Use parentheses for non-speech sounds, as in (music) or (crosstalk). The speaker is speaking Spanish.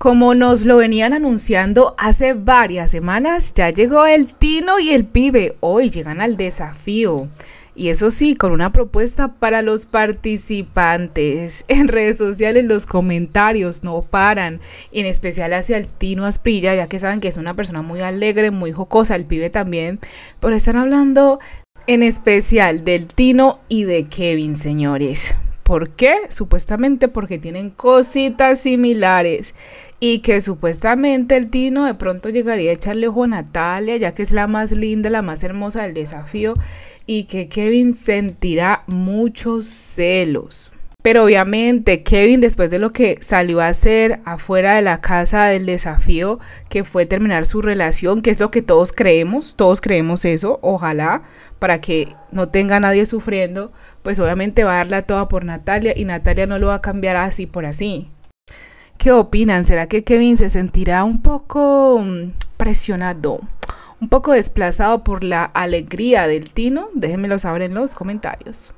Como nos lo venían anunciando hace varias semanas, ya llegó el Tino y el Pibe. Hoy llegan al desafío. Y eso sí, con una propuesta para los participantes. (laughs) En redes sociales los comentarios no paran, en especial hacia el Tino aspilla ya que saben que es una persona muy alegre, muy jocosa, el pibe también, pero están hablando en especial del Tino y de Kevin, señores. ¿Por qué? Supuestamente porque tienen cositas similares y que supuestamente el Tino de pronto llegaría a echarle ojo a Natalia, ya que es la más linda, la más hermosa del desafío, y que Kevin sentirá muchos celos. Pero obviamente Kevin, después de lo que salió a hacer afuera de la casa del desafío, que fue terminar su relación, que es lo que todos creemos, todos creemos eso, ojalá, para que no tenga nadie sufriendo, pues obviamente va a darla toda por Natalia y Natalia no lo va a cambiar así por así. ¿Qué opinan? ¿Será que Kevin se sentirá un poco mm, presionado? ¿Un poco desplazado por la alegría del Tino? Déjenmelo saber en los comentarios.